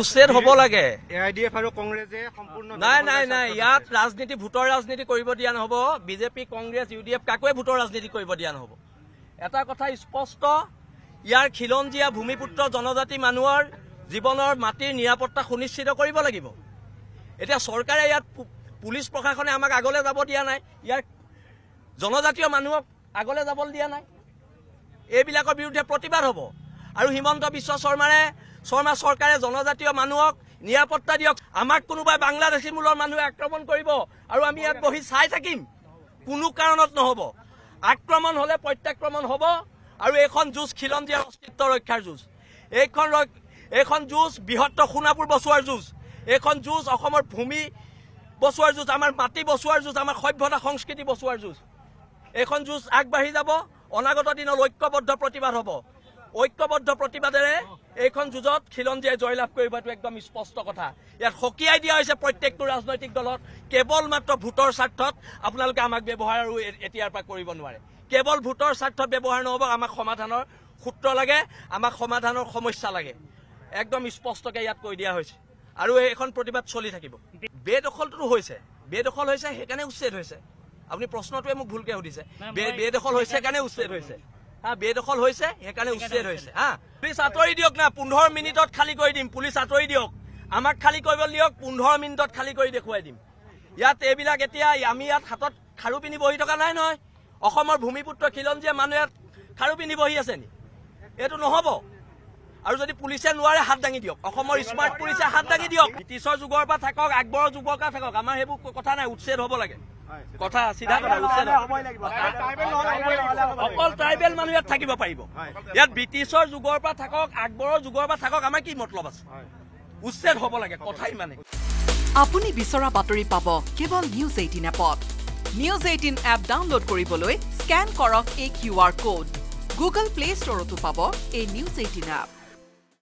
উচ্ছেদ হব লাগে নাই নাই নাই ইয়াত ৰাজনীতি ভোটৰ ৰাজনীতি কৰিব দিয়া নহব BJP Congress U D F কাকোৱে ভোটৰ ৰাজনীতি কৰিব দিয়া নহব এটা কথা স্পষ্ট ইয়াৰ খিলঞ্জীয়া ভূমিপুত্ৰ জনজাতি মানুহৰ জীৱনৰ মাটিৰ নিৰাপত্তা সুনিশ্চিত কৰিব লাগিব এতিয়া চৰকাৰে ইয়াত পুলিচ প্ৰশাসনে আমাক আগলৈ যাব দিয়া নাই ইয়াৰ জনজাতীয় মানুহক আগলৈ যাবলৈ দিয়া নাই এইবিলাকৰ বিৰুদ্ধে প্ৰতিবাদ হ'ব আৰু হিমন্ত বিশ্ব শৰ্মাৰে শৰ্মা চৰকাৰে জনজাতীয় মানুহক নিৰাপত্তা দিয়ক আমাক কোনোবাই বাংলাদেশী মূলৰ মানুহে আক্ৰমণ কৰিব আৰু আমি ইয়াত বহি চাই থাকিম কোনো কাৰণত নহব আক্ৰমণ হলে প্ৰত্যাক্ৰমণ হব আৰু এইখন যুঁজ খিলন দিয়াৰ অস্তিত্ব ৰক্ষাৰ যুঁজ এইখন এইখন যুঁজ বৃহত্তৰ সোণাপুৰ বচোৱাৰ যুঁজ এইখন যুঁজ অসমৰ ভূমি বচোৱাৰ যুঁজ আমাৰ মাটি বচোৱাৰ যুঁজ আমাৰ সভ্যতা সংস্কৃতি বচোৱাৰ যুঁজ এইখন যুঁজ আগবাঢ়ি যাব অনাগত দিনত ঐক্যবদ্ধ প্ৰতিবাদ হব ঐক্যবদ্ধ প্ৰতিবাদেৰে এইখন যুঁজত খিলঞ্জীয়াই জয়লাভ কৰিবটো একদম স্পষ্ট কথা ইয়াত সকীয়াই দিয়া হৈছে প্ৰত্যেকটো ৰাজনৈতিক দলত কেৱল মাত্ৰ ভোটৰ স্বাৰ্থত আপোনালোকে আমাক ব্যবহাৰ এতিয়াৰ পৰা কৰিব নোৱাৰে কেৱল ভোটৰ স্বাৰ্থ ব্যৱহাৰ নহব আমাক সমাধানৰ সূত্ৰ লাগে আমাক সমাধানৰ সমস্যা লাগে একদম স্পষ্টকে ইয়াত কৈ দিয়া হৈছে আৰু এখন প্ৰতিবাদ চলি থাকিব। বেদখলটোতো হৈছে বেদখল হৈছে সেইকাৰণে উচ্ছেদ হৈছে আপুনি প্ৰশ্নটোৱে মোক ভুলকে সুধিছে বেদখল হৈছে কাৰণে উচ্ছেদ হৈছে বেদখল হৈছে সেইকাৰণে উচ্ছেদ হৈছে হা পুলিচ আঁতৰি দিয়ক না পোন্ধৰ মিনিটত খালী কৰি দিম পুলিচ আঁতৰি দিয়ক আমাক খালী কৰিবলৈ দিয়ক পোন্ধৰ মিনিটত খালী কৰি দেখুৱাই দিম ইয়াত এইবিলাক এতিয়া আমি ইয়াত হাতত খাৰু পিন্ধি বহি থকা নাই নহয় অসমৰ ভূমিপুত্ৰ খিলঞ্জীয়া মানুহ ইয়াত খাৰু পিন্ধি বহি আছে নি এইটো নহ'ব আৰু যদি পুলিচে নোৱাৰে হাত দাঙি দিয়ক অসমৰ স্মাৰ্ট পুলিচে হাত দাঙি দিয়ক ব্ৰিটিছৰ যুগৰ পৰা থাকক আকবৰৰ যুগৰ পৰা থাকক আমাৰ সেইবোৰ কথা নাই উচ্ছেদ হব লাগে কথা চিধা কথা উচ্ছেদ অকল ট্ৰাইবেল মানুহ ইয়াত থাকিব পাৰিব ইয়াত ব্ৰিটিছৰ যুগৰ পৰা থাকক আকবৰৰ যুগৰ পৰা থাকক আমাৰ কি মতলব আছে উচ্ছেদ হব লাগে কথাই মানে আপুনি বিচৰা বাতৰি পাব কেৱল নিউজ এইটিন এপত নিউজ এইটিন এপ ডাউনলোড কৰিবলৈ স্কেন কৰক এই Q R code Google play ষ্টৰতো পাব এই নিউজ এইটিন এপ